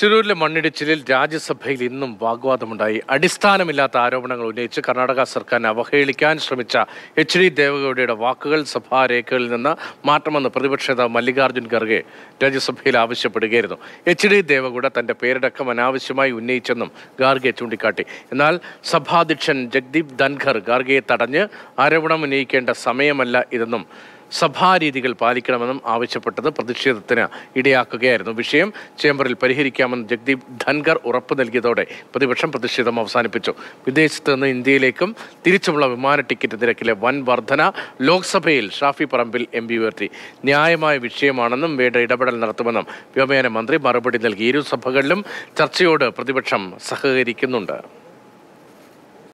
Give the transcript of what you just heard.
ശിരൂരിലെ മണ്ണിടിച്ചിലിൽ രാജ്യസഭയിൽ ഇന്നും വാഗ്വാദമുണ്ടായി അടിസ്ഥാനമില്ലാത്ത ആരോപണങ്ങൾ ഉന്നയിച്ച് കർണാടക സർക്കാരിനെ അവഹേളിക്കാൻ ശ്രമിച്ച എച്ച് ഡി ദേവഗൌഡയുടെ വാക്കുകൾ സഭാ രേഖകളിൽ നിന്ന് മാറ്റമെന്ന് പ്രതിപക്ഷ നേതാവ് മല്ലികാർജ്ജുൻ ഖർഗെ രാജ്യസഭയിൽ ആവശ്യപ്പെടുകയായിരുന്നു എച്ച് ഡി ദേവഗൌഡ തന്റെ പേരടക്കം അനാവശ്യമായി ഉന്നയിച്ചെന്നും ഖാർഗെ ചൂണ്ടിക്കാട്ടി എന്നാൽ സഭാധ്യക്ഷൻ ജഗ്ദീപ് ധൻഖർ ഖാർഗെയെ തടഞ്ഞ് ആരോപണം ഉന്നയിക്കേണ്ട സമയമല്ല ഇതെന്നും സഭാരീതികൾ പാലിക്കണമെന്നും ആവശ്യപ്പെട്ടത് പ്രതിഷേധത്തിന് ഇടയാക്കുകയായിരുന്നു വിഷയം ചേംബറിൽ പരിഹരിക്കാമെന്ന് ജഗ്ദീപ് ധൻഖർ ഉറപ്പ് നൽകിയതോടെ പ്രതിപക്ഷം പ്രതിഷേധം അവസാനിപ്പിച്ചു വിദേശത്ത് നിന്ന് ഇന്ത്യയിലേക്കും തിരിച്ചുമുള്ള വിമാന ടിക്കറ്റ് നിരക്കിലെ വൻ വർധന ലോക്സഭയിൽ ഷാഫി പറമ്പിൽ എം പി ഉയർത്തി ന്യായമായ വിഷയമാണെന്നും വേണ്ട ഇടപെടൽ നടത്തുമെന്നും വ്യോമയാന മന്ത്രി മറുപടി നൽകി ഇരു സഭകളിലും ചർച്ചയോട് പ്രതിപക്ഷം സഹകരിക്കുന്നുണ്ട്